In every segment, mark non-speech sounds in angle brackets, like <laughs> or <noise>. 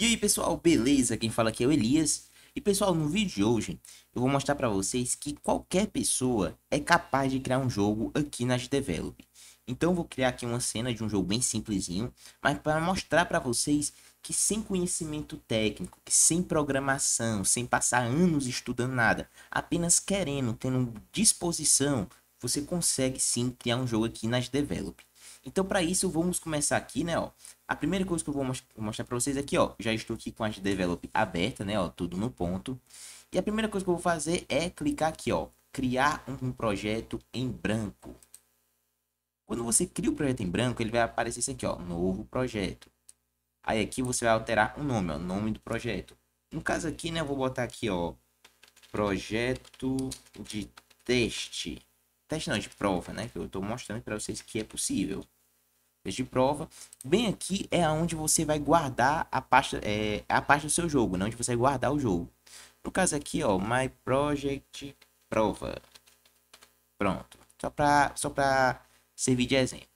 E aí pessoal, beleza? Quem fala aqui é o Elias. E pessoal, no vídeo de hoje eu vou mostrar para vocês que qualquer pessoa é capaz de criar um jogo aqui nas Develop. Então eu vou criar aqui uma cena de um jogo bem simplesinho, mas para mostrar para vocês que sem conhecimento técnico, que sem programação, sem passar anos estudando nada, apenas querendo, tendo disposição, você consegue sim criar um jogo aqui nas Develop. Então, para isso, vamos começar aqui, né, ó. A primeira coisa que eu vou mostrar para vocês aqui, ó, já estou aqui com a Develop aberta, né, ó, tudo no ponto. E a primeira coisa que eu vou fazer é clicar aqui, ó, criar um projeto em branco. Quando você cria o projeto em branco, ele vai aparecer isso aqui, ó, novo projeto. Aí aqui você vai alterar o nome, o nome do projeto. No caso aqui, né, eu vou botar aqui, ó, projeto de teste. Teste não, de prova, né, que eu estou mostrando para vocês que é possível de prova. Bem aqui é onde você vai guardar a pasta, é, a pasta do seu jogo, né? onde você vai guardar o jogo. No caso aqui, ó, My Project Prova. Pronto. Só para só pra servir de exemplo.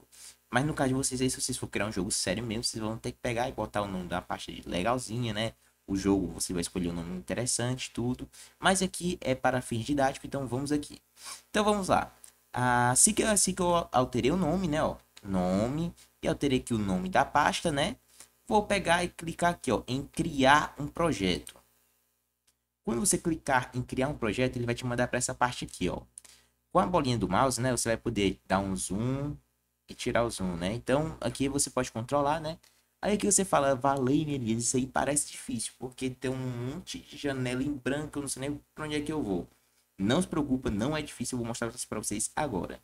Mas no caso de vocês aí, se vocês for criar um jogo sério mesmo, vocês vão ter que pegar e botar o nome da pasta legalzinha, né? O jogo, você vai escolher um nome interessante, tudo. Mas aqui é para fins didáticos, então vamos aqui. Então vamos lá. Ah, assim que, assim que eu alterei o nome, né, ó. Nome, e eu terei aqui o nome da pasta, né? Vou pegar e clicar aqui ó, em criar um projeto. Quando você clicar em criar um projeto, ele vai te mandar para essa parte aqui, ó. Com a bolinha do mouse, né, você vai poder dar um zoom e tirar o zoom, né? Então, aqui você pode controlar, né? Aí aqui você fala, Valene, isso aí parece difícil, porque tem um monte de janela em branco, eu não sei nem para onde é que eu vou. Não se preocupa, não é difícil, eu vou mostrar isso para vocês agora.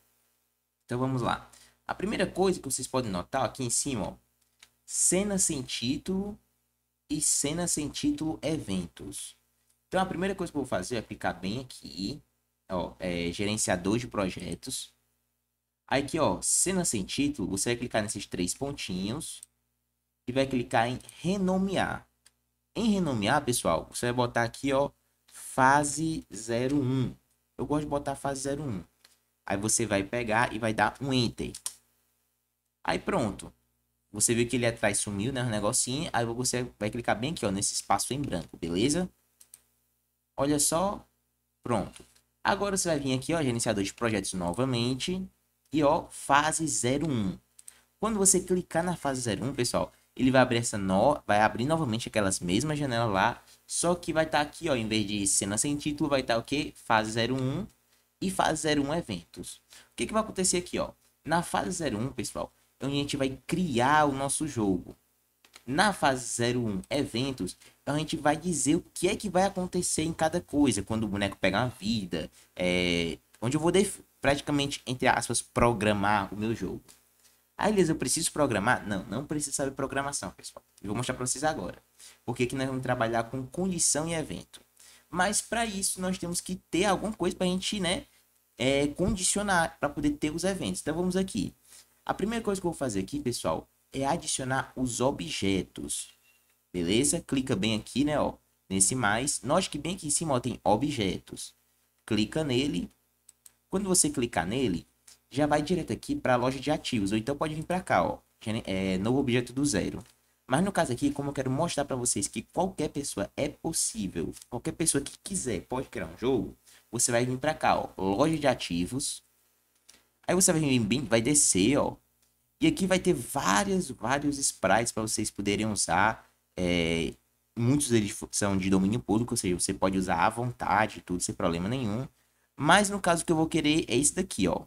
Então, vamos lá. A primeira coisa que vocês podem notar aqui em cima, ó, cena sem título e cena sem título eventos. Então a primeira coisa que eu vou fazer é clicar bem aqui, ó, é, gerenciador de projetos. Aí aqui, ó, cena sem título, você vai clicar nesses três pontinhos e vai clicar em renomear. Em renomear, pessoal, você vai botar aqui, ó, fase 01. Eu gosto de botar fase 01. Aí você vai pegar e vai dar um enter. Aí pronto. Você viu que ele atrás sumiu, né? o negocinho. Aí você vai clicar bem aqui, ó, nesse espaço em branco, beleza? Olha só. Pronto. Agora você vai vir aqui, ó, gerenciador de projetos novamente. E, ó, fase 01. Quando você clicar na fase 01, pessoal, ele vai abrir essa no... vai abrir novamente aquelas mesmas janelas lá. Só que vai estar tá aqui, ó, em vez de cena sem título, vai estar tá, o quê? Fase 01 e fase 01 eventos. O que, que vai acontecer aqui, ó? Na fase 01, pessoal, onde então, a gente vai criar o nosso jogo. Na fase 01, eventos, a gente vai dizer o que é que vai acontecer em cada coisa. Quando o boneco pegar uma vida, é... onde eu vou praticamente, entre aspas, programar o meu jogo. Ah, Elias, eu preciso programar? Não, não precisa saber programação, pessoal. Eu vou mostrar para vocês agora. Porque aqui nós vamos trabalhar com condição e evento. Mas para isso nós temos que ter alguma coisa para a gente, né, é, condicionar para poder ter os eventos. Então vamos aqui. A primeira coisa que eu vou fazer aqui, pessoal, é adicionar os objetos. Beleza? Clica bem aqui, né, ó, nesse mais. Note que bem aqui em cima, ó, tem objetos. Clica nele. Quando você clicar nele, já vai direto aqui para a loja de ativos. Ou então pode vir para cá, ó. É, novo objeto do zero. Mas no caso aqui, como eu quero mostrar para vocês que qualquer pessoa é possível, qualquer pessoa que quiser pode criar um jogo, você vai vir para cá, ó, loja de ativos, Aí você vai bem, vai descer, ó. E aqui vai ter vários, vários sprites para vocês poderem usar. É, muitos deles são de domínio público, ou seja, você pode usar à vontade, tudo sem problema nenhum. Mas no caso que eu vou querer é esse daqui, ó.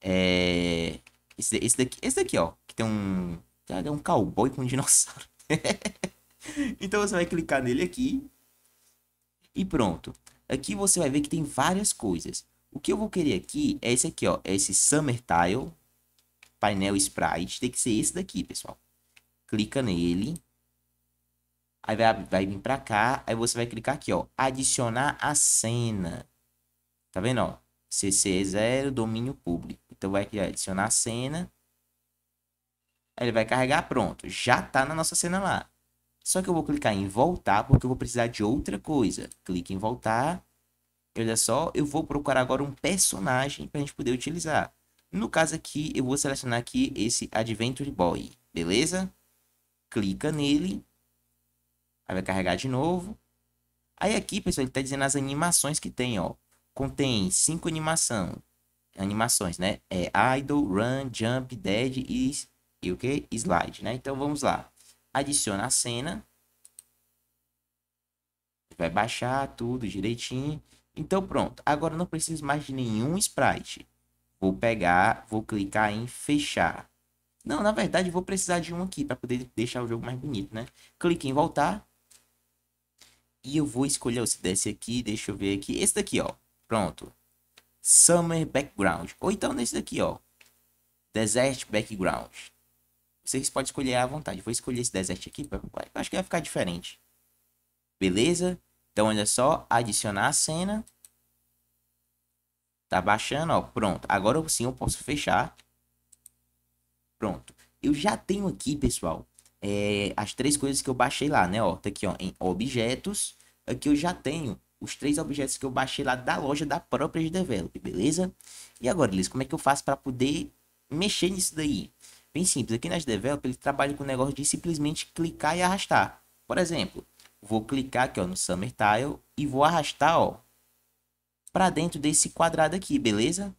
É... Esse, esse daqui, esse daqui, ó. Que tem um... É um cowboy com um dinossauro. <laughs> então você vai clicar nele aqui. E pronto. Aqui você vai ver que tem várias coisas. O que eu vou querer aqui é esse aqui, ó. É esse Summer Tile, painel Sprite. Tem que ser esse daqui, pessoal. Clica nele. Aí vai, vai vir pra cá. Aí você vai clicar aqui, ó. Adicionar a cena. Tá vendo, ó? CC0, domínio público. Então vai aqui, ó, adicionar a cena. Aí ele vai carregar, pronto. Já tá na nossa cena lá. Só que eu vou clicar em voltar, porque eu vou precisar de outra coisa. Clique em voltar olha só, eu vou procurar agora um personagem para a gente poder utilizar. No caso aqui, eu vou selecionar aqui esse Adventure Boy, beleza? Clica nele. Aí vai carregar de novo. Aí aqui, pessoal, ele está dizendo as animações que tem, ó. Contém cinco animação, animações, né? É Idle, Run, Jump, Dead e, e o que? Slide, né? Então vamos lá. Adiciona a cena. Vai baixar tudo direitinho. Então pronto, agora não preciso mais de nenhum sprite. Vou pegar, vou clicar em fechar. Não, na verdade vou precisar de um aqui para poder deixar o jogo mais bonito, né? Clique em voltar. E eu vou escolher se desse aqui, deixa eu ver aqui. Esse daqui, ó. Pronto. Summer Background. Ou então nesse daqui, ó. Desert Background. Vocês podem escolher à vontade. Vou escolher esse desert aqui, acho que vai ficar diferente. Beleza? Então, olha só, adicionar a cena. Tá baixando, ó, pronto. Agora sim eu posso fechar. Pronto. Eu já tenho aqui, pessoal, é, as três coisas que eu baixei lá, né? Ó, tá aqui, ó, em objetos. Aqui eu já tenho os três objetos que eu baixei lá da loja da própria de beleza? E agora, Liz, como é que eu faço para poder mexer nisso daí? Bem simples, aqui na de ele trabalha com o negócio de simplesmente clicar e arrastar. Por exemplo, Vou clicar aqui ó, no Summer Tile e vou arrastar ó, para dentro desse quadrado aqui, beleza?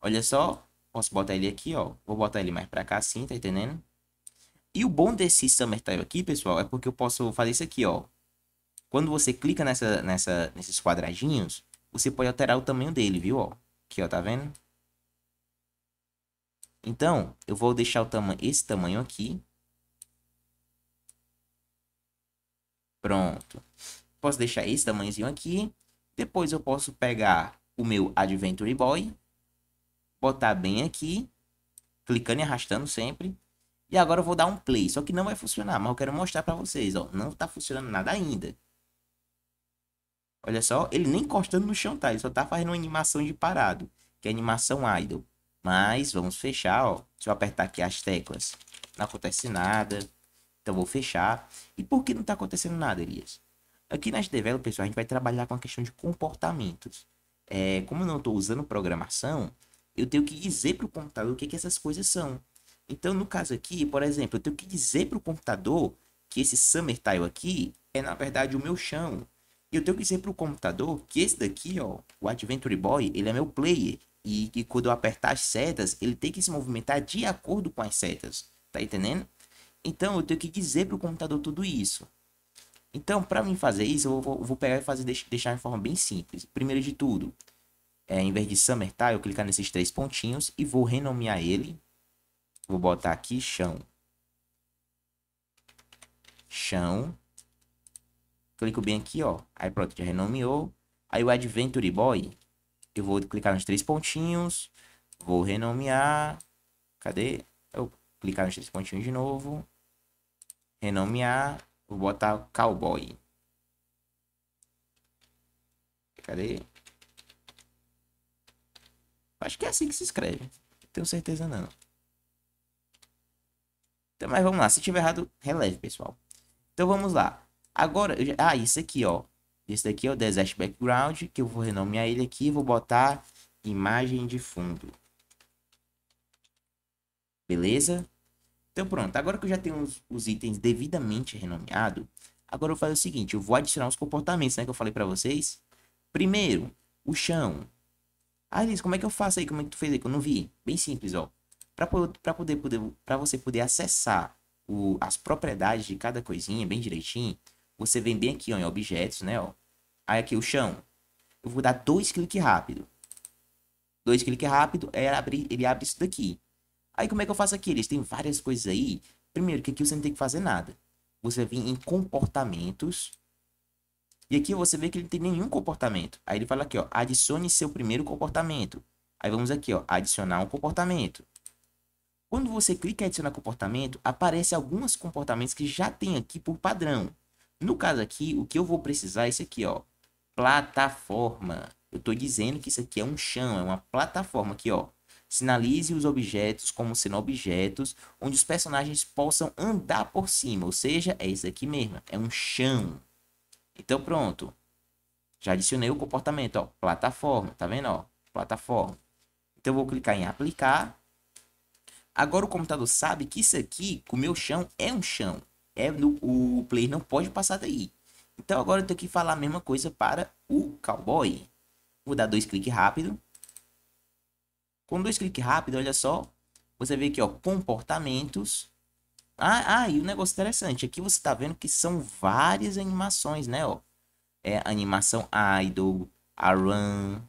Olha só, posso botar ele aqui, ó. Vou botar ele mais para cá assim, tá entendendo? E o bom desse Summer Tile aqui, pessoal, é porque eu posso fazer isso aqui, ó. Quando você clica nessa, nessa, nesses quadradinhos, você pode alterar o tamanho dele, viu? Ó, aqui, ó, tá vendo? Então, eu vou deixar o tama esse tamanho aqui Pronto. Posso deixar esse tamanhozinho aqui. Depois eu posso pegar o meu Adventure Boy. Botar bem aqui. Clicando e arrastando sempre. E agora eu vou dar um play. Só que não vai funcionar, mas eu quero mostrar para vocês. Ó, não tá funcionando nada ainda. Olha só, ele nem encostando no chão tá. Ele só tá fazendo uma animação de parado. Que é animação idle. Mas vamos fechar, ó. Deixa eu apertar aqui as teclas. Não acontece nada. Então vou fechar. E por que não está acontecendo nada, Elias? Aqui nas developers, a gente vai trabalhar com a questão de comportamentos. É, como eu não estou usando programação, eu tenho que dizer para o computador o que, que essas coisas são. Então, no caso aqui, por exemplo, eu tenho que dizer para o computador que esse summer tile aqui é, na verdade, o meu chão. E eu tenho que dizer para o computador que esse daqui, ó, o Adventure Boy, ele é meu player. E que quando eu apertar as setas, ele tem que se movimentar de acordo com as setas. Tá entendendo? Então eu tenho que dizer para o computador tudo isso. Então, para mim fazer isso, eu vou, vou pegar e fazer, deixar de forma bem simples. Primeiro de tudo, é, em vez de summertime, eu clicar nesses três pontinhos e vou renomear ele. Vou botar aqui chão. Chão. Clico bem aqui, ó. Aí pronto, já renomeou. Aí o Adventure Boy, eu vou clicar nos três pontinhos. Vou renomear. Cadê? Eu clicar nos três pontinhos de novo. Renomear, vou botar cowboy. Cadê? Acho que é assim que se escreve. tenho certeza não. Então, mas vamos lá. Se tiver errado, releve, pessoal. Então vamos lá. Agora, já... ah, isso aqui, ó. Esse daqui é o Desert Background, que eu vou renomear ele aqui vou botar imagem de fundo. Beleza? Então pronto, agora que eu já tenho os, os itens devidamente renomeados, agora eu vou fazer o seguinte, eu vou adicionar os comportamentos, né, que eu falei para vocês. Primeiro, o chão. Ah, Liz, como é que eu faço aí? Como é que tu fez aí que eu não vi? Bem simples, ó. Para poder, poder para você poder acessar o, as propriedades de cada coisinha bem direitinho, você vem bem aqui ó, em objetos, né? Ó. Aí aqui o chão. Eu vou dar dois cliques rápido. Dois cliques rápido, ele é abre, ele abre isso daqui. Aí como é que eu faço aqui? Eles têm várias coisas aí. Primeiro, que aqui você não tem que fazer nada. Você vem em comportamentos. E aqui você vê que ele não tem nenhum comportamento. Aí ele fala aqui, ó, adicione seu primeiro comportamento. Aí vamos aqui, ó, adicionar um comportamento. Quando você clica em adicionar comportamento, aparece alguns comportamentos que já tem aqui por padrão. No caso aqui, o que eu vou precisar é esse aqui, ó, plataforma. Eu estou dizendo que isso aqui é um chão, é uma plataforma aqui, ó. Sinalize os objetos como sendo objetos onde os personagens possam andar por cima, ou seja, é isso aqui mesmo, é um chão. Então pronto. Já adicionei o comportamento, ó, plataforma, tá vendo, ó, plataforma. Então vou clicar em aplicar. Agora o computador sabe que isso aqui, com o meu chão, é um chão. É no, o player não pode passar daí. Então agora eu tenho que falar a mesma coisa para o cowboy. Vou dar dois cliques rápido. Com dois cliques rápidos, olha só, você vê aqui, ó, comportamentos. Ah, ah, e um negócio interessante, aqui você tá vendo que são várias animações, né, ó. É a animação idle, a run,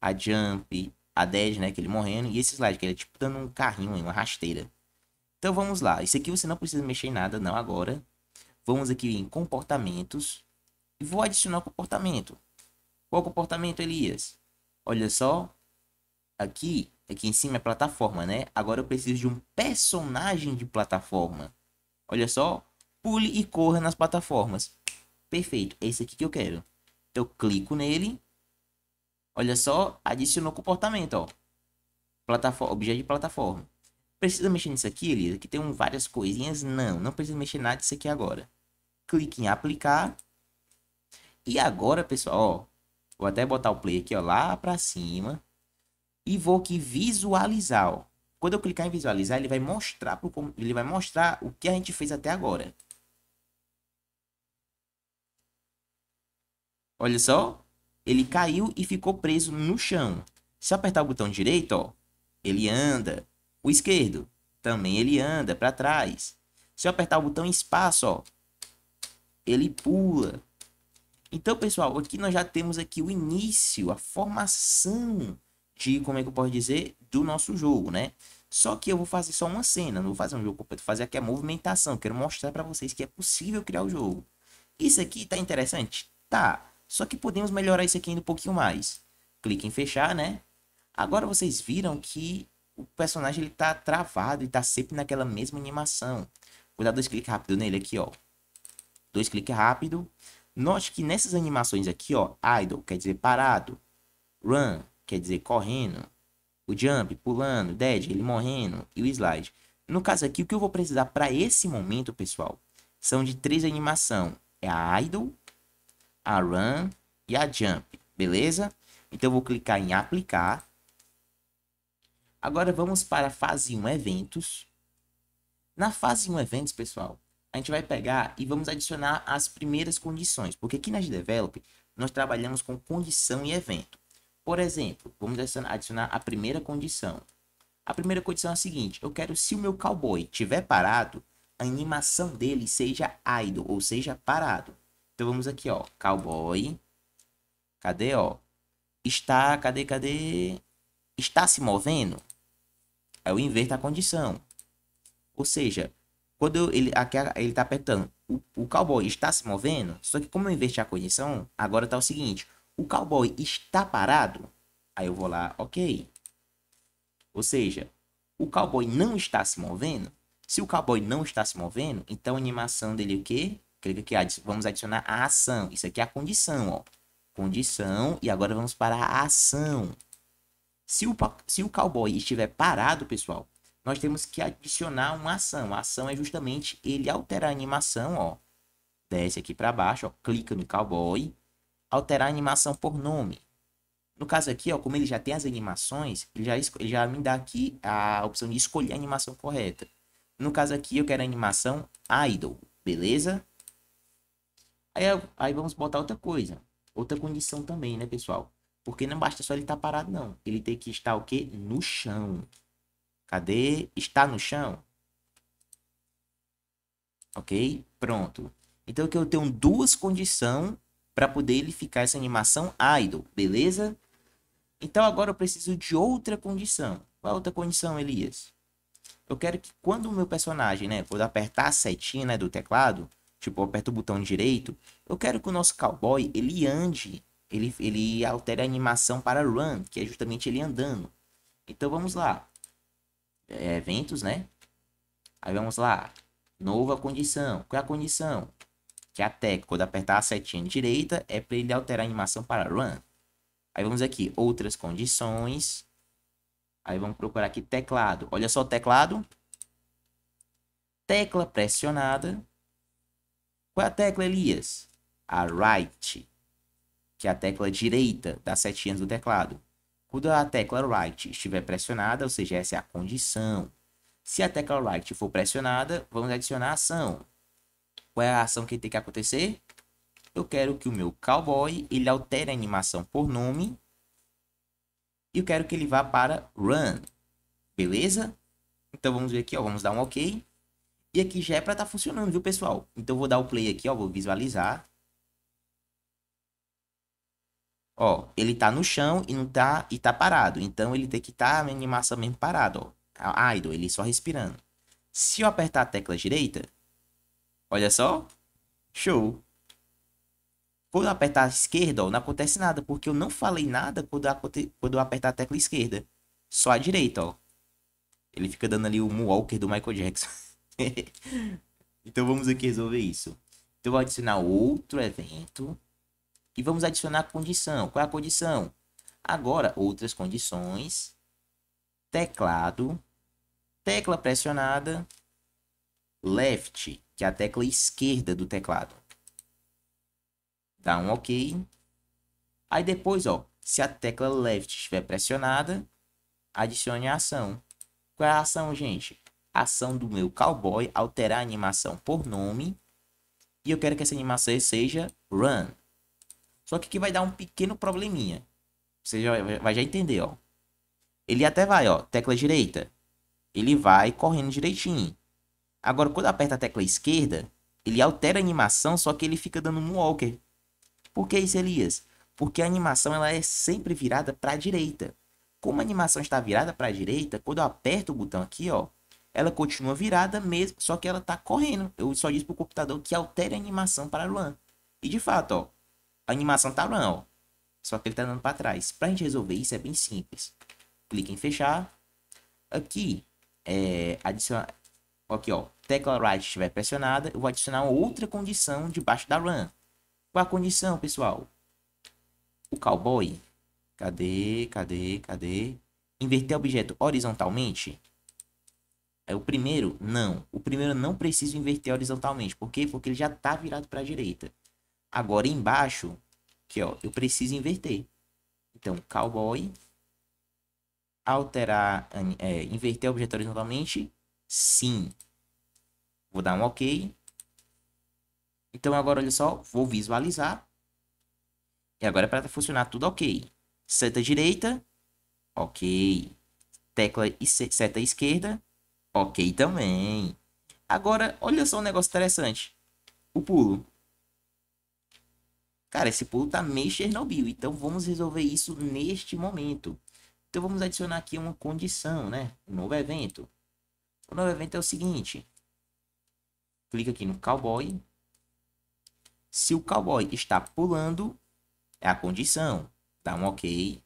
a jump, a dead, né, que ele morrendo, e esse slide, que ele é tipo dando um carrinho, uma rasteira. Então vamos lá, isso aqui você não precisa mexer em nada, não agora. Vamos aqui em comportamentos, e vou adicionar comportamento. Qual comportamento, Elias? Olha só, aqui Aqui em cima é plataforma, né? Agora eu preciso de um personagem de plataforma. Olha só. Pule e corra nas plataformas. Perfeito. É esse aqui que eu quero. Eu clico nele. Olha só. Adicionou comportamento, ó. Plataforma, objeto de plataforma. Precisa mexer nisso aqui, Elisa? Que tem um, várias coisinhas. Não, não precisa mexer nada disso aqui agora. Clique em aplicar. E agora, pessoal, ó. Vou até botar o play aqui, ó. Lá pra cima e vou aqui visualizar. Ó. Quando eu clicar em visualizar, ele vai mostrar pro, ele vai mostrar o que a gente fez até agora. Olha só, ele caiu e ficou preso no chão. Se apertar o botão direito, ó, ele anda. O esquerdo também ele anda para trás. Se eu apertar o botão espaço, ó, ele pula. Então, pessoal, aqui nós já temos aqui o início, a formação de, como é que eu posso dizer, do nosso jogo, né? Só que eu vou fazer só uma cena, não vou fazer um jogo completo, vou fazer aqui a movimentação, quero mostrar para vocês que é possível criar o jogo. Isso aqui tá interessante? Tá, só que podemos melhorar isso aqui ainda um pouquinho mais. Clique em fechar, né? Agora vocês viram que o personagem ele tá travado e tá sempre naquela mesma animação. Vou dar dois cliques rápido nele aqui, ó. Dois cliques rápido. Note que nessas animações aqui, ó, idle quer dizer parado, run quer dizer correndo, o jump, pulando, dead, ele morrendo e o slide. No caso aqui, o que eu vou precisar para esse momento, pessoal, são de três animação. É a idle, a run e a jump, beleza? Então eu vou clicar em aplicar. Agora vamos para a fase 1 eventos. Na fase 1 eventos, pessoal, a gente vai pegar e vamos adicionar as primeiras condições, porque aqui na G Develop nós trabalhamos com condição e evento. Por exemplo, vamos adicionar a primeira condição. A primeira condição é a seguinte: eu quero se o meu cowboy estiver parado, a animação dele seja idle, ou seja, parado. Então vamos aqui, ó, cowboy. Cadê, ó? Está, cadê, cadê? Está se movendo? Aí é eu inverto a condição. Ou seja, quando eu, ele aqui ele tá apertando, o, o cowboy está se movendo, só que como eu inverti a condição, agora tá o seguinte, o cowboy está parado? Aí eu vou lá, ok. Ou seja, o cowboy não está se movendo? Se o cowboy não está se movendo, então a animação dele é o quê? Clica aqui, vamos adicionar a ação. Isso aqui é a condição, ó. Condição, e agora vamos para a ação. Se o, se o cowboy estiver parado, pessoal, nós temos que adicionar uma ação. A ação é justamente ele alterar a animação, ó. Desce aqui para baixo, ó, clica no cowboy alterar a animação por nome. No caso aqui, ó, como ele já tem as animações, ele já, ele já me dá aqui a opção de escolher a animação correta. No caso aqui, eu quero a animação idle, beleza? Aí, aí vamos botar outra coisa, outra condição também, né, pessoal? Porque não basta só ele estar tá parado, não. Ele tem que estar o quê? No chão. Cadê? Está no chão? Ok? Pronto. Então, que eu tenho duas condições para poder ele ficar essa animação idle, beleza? Então agora eu preciso de outra condição. Qual é outra condição, Elias? Eu quero que quando o meu personagem, né, quando apertar a setinha né, do teclado, tipo, aperta o botão direito, eu quero que o nosso cowboy, ele ande, ele, ele altere a animação para run, que é justamente ele andando. Então vamos lá. É, eventos, né? Aí vamos lá. Nova condição. Qual é a condição? que é a tecla, Quando apertar a setinha direita, é para ele alterar a animação para run. Aí vamos aqui, outras condições. Aí vamos procurar aqui teclado. Olha só o teclado. Tecla pressionada. Qual é a tecla, Elias? A right, que é a tecla direita das setinhas do teclado. Quando a tecla right estiver pressionada, ou seja, essa é a condição. Se a tecla right for pressionada, vamos adicionar a ação. Qual é a ação que tem que acontecer? Eu quero que o meu cowboy ele altere a animação por nome. E eu quero que ele vá para run. Beleza? Então vamos ver aqui, ó, vamos dar um OK. E aqui já é para estar tá funcionando, viu, pessoal? Então eu vou dar o play aqui, ó, vou visualizar. Ó, ele tá no chão e não tá e tá parado. Então ele tem que estar tá, a animação mesmo parado, ó. A ah, idle, ele só respirando. Se eu apertar a tecla direita, Olha só. Show. Quando eu apertar a esquerda, ó, não acontece nada, porque eu não falei nada quando eu, aconte... quando eu apertar a tecla esquerda. Só a direita, ó. Ele fica dando ali o Moonwalker do Michael Jackson. <laughs> então vamos aqui resolver isso. Então eu vou adicionar outro evento. E vamos adicionar a condição. Qual é a condição? Agora, outras condições. Teclado. Tecla pressionada. Left que é a tecla esquerda do teclado. Dá um OK. Aí depois, ó, se a tecla left estiver pressionada, adicione a ação. Qual é a ação, gente? A ação do meu cowboy alterar a animação por nome. E eu quero que essa animação seja run. Só que aqui vai dar um pequeno probleminha. Você já, vai já entender, ó. Ele até vai, ó, tecla direita. Ele vai correndo direitinho. Agora, quando aperta a tecla esquerda, ele altera a animação, só que ele fica dando um walker. Por que isso, Elias? Porque a animação ela é sempre virada para a direita. Como a animação está virada para a direita, quando eu aperto o botão aqui, ó, ela continua virada mesmo, só que ela está correndo. Eu só disse para o computador que altere a animação para Luan. E de fato, ó, a animação está Luan, ó, só que ele está andando para trás. Para a gente resolver isso é bem simples. Clique em fechar. Aqui, é, adicionar, aqui ó, tecla right estiver pressionada, eu vou adicionar outra condição debaixo da run. Qual a condição, pessoal? O cowboy. Cadê, cadê, cadê? Inverter objeto horizontalmente? É o primeiro? Não. O primeiro não preciso inverter horizontalmente. Por quê? Porque ele já está virado para a direita. Agora embaixo, que ó, eu preciso inverter. Então, cowboy, alterar, é, inverter o objeto horizontalmente Sim. Vou dar um OK. Então agora olha só, vou visualizar. E agora é para funcionar tudo OK. Seta direita, OK. Tecla e seta esquerda, OK também. Agora, olha só um negócio interessante. O pulo. Cara, esse pulo tá meio Chernobyl, então vamos resolver isso neste momento. Então vamos adicionar aqui uma condição, né? Um novo evento. O novo evento é o seguinte. Clica aqui no cowboy. Se o cowboy está pulando, é a condição. Dá um ok.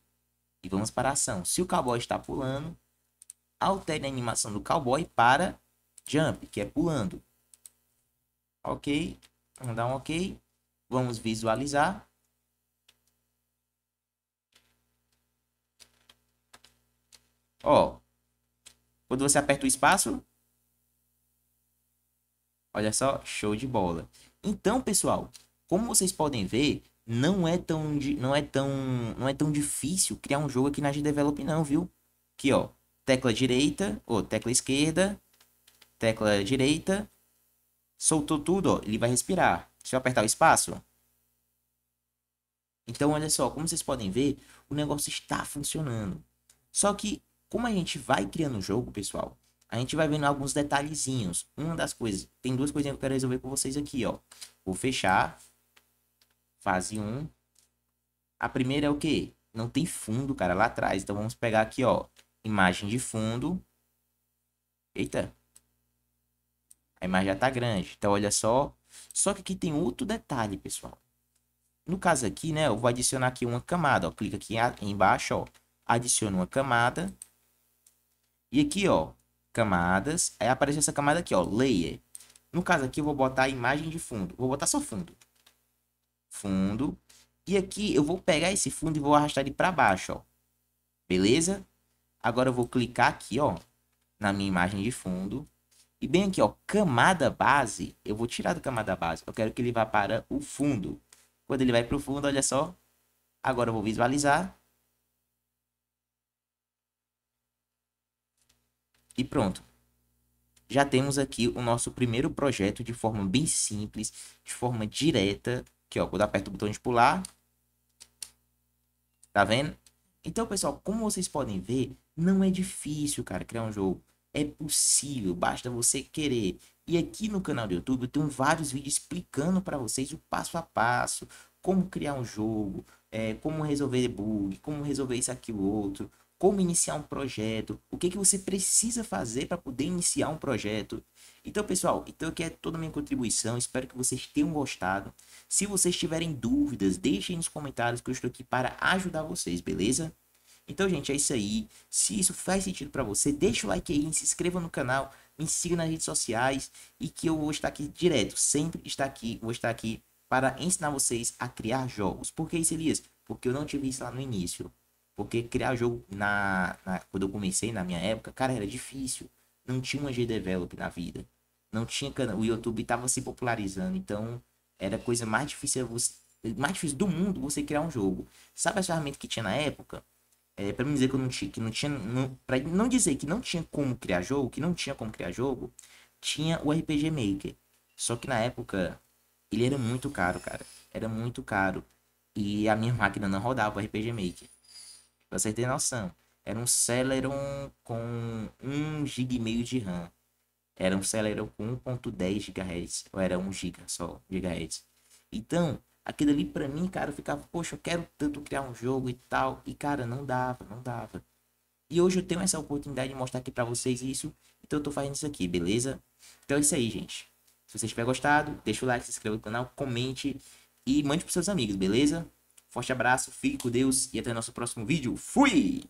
E vamos para a ação. Se o cowboy está pulando, altere a animação do cowboy para jump, que é pulando. Ok. Vamos dar um ok. Vamos visualizar. Ó, quando você aperta o espaço. Olha só, show de bola. Então, pessoal, como vocês podem ver, não é tão, não é tão, não é tão difícil criar um jogo aqui na G-Develop não, viu? Aqui, ó, tecla direita, ou tecla esquerda, tecla direita, soltou tudo, ó, ele vai respirar. Se eu apertar o espaço. Então, olha só, como vocês podem ver, o negócio está funcionando. Só que como a gente vai criando o jogo, pessoal, a gente vai vendo alguns detalhezinhos. Uma das coisas, tem duas coisinhas que eu quero resolver com vocês aqui, ó. Vou fechar. Fase 1. A primeira é o quê? Não tem fundo, cara, lá atrás. Então vamos pegar aqui, ó, imagem de fundo. Eita. A imagem já tá grande. Então olha só. Só que aqui tem outro detalhe, pessoal. No caso aqui, né, eu vou adicionar aqui uma camada, ó. Clica aqui embaixo, ó. Adiciono uma camada. E aqui, ó, camadas. Aí aparece essa camada aqui, ó, layer. No caso aqui, eu vou botar a imagem de fundo. Vou botar só fundo. Fundo. E aqui, eu vou pegar esse fundo e vou arrastar ele para baixo, ó. Beleza? Agora eu vou clicar aqui, ó, na minha imagem de fundo. E bem aqui, ó, camada base, eu vou tirar da camada base. Eu quero que ele vá para o fundo. Quando ele vai para o fundo, olha só. Agora eu vou visualizar. E pronto. Já temos aqui o nosso primeiro projeto de forma bem simples, de forma direta. Aqui, ó, quando aperto o botão de pular. Tá vendo? Então, pessoal, como vocês podem ver, não é difícil, cara, criar um jogo. É possível, basta você querer. E aqui no canal do YouTube eu tenho vários vídeos explicando para vocês o passo a passo, como criar um jogo, é, como resolver bug, como resolver isso aqui o outro, como iniciar um projeto, o que, que você precisa fazer para poder iniciar um projeto. Então, pessoal, então aqui é toda a minha contribuição. Espero que vocês tenham gostado. Se vocês tiverem dúvidas, deixem nos comentários que eu estou aqui para ajudar vocês, beleza? Então, gente, é isso aí. Se isso faz sentido para você, deixa o like aí, se inscreva no canal, me siga nas redes sociais e que eu vou estar aqui direto, sempre estar aqui, vou estar aqui para ensinar vocês a criar jogos. Por que isso, Elias? Porque eu não tive isso lá no início. Porque criar jogo na, na, Quando eu comecei na minha época, cara, era difícil. Não tinha uma G-Develop na vida. Não tinha canal. O YouTube tava se popularizando. Então, era a coisa mais difícil é você, mais difícil do mundo você criar um jogo. Sabe as ferramentas que tinha na época? É, para não dizer que eu não tinha, que não tinha, não, pra não dizer que não tinha como criar jogo, que não tinha como criar jogo, tinha o RPG Maker. Só que na época ele era muito caro, cara. Era muito caro. E a minha máquina não rodava o RPG Maker. Pra você ter noção. Era um Celeron com 1,5 GB de RAM. Era um Celeron com 1.10 GHz. Ou era 1 GB só, GHz. Então, aquilo ali pra mim, cara, eu ficava, poxa, eu quero tanto criar um jogo e tal. E, cara, não dava, não dava. E hoje eu tenho essa oportunidade de mostrar aqui pra vocês isso. Então eu tô fazendo isso aqui, beleza? Então é isso aí, gente. Se vocês tiverem gostado, deixa o like, se inscreva no canal, comente e mande pros seus amigos, beleza? Forte abraço, fique com Deus e até nosso próximo vídeo. Fui!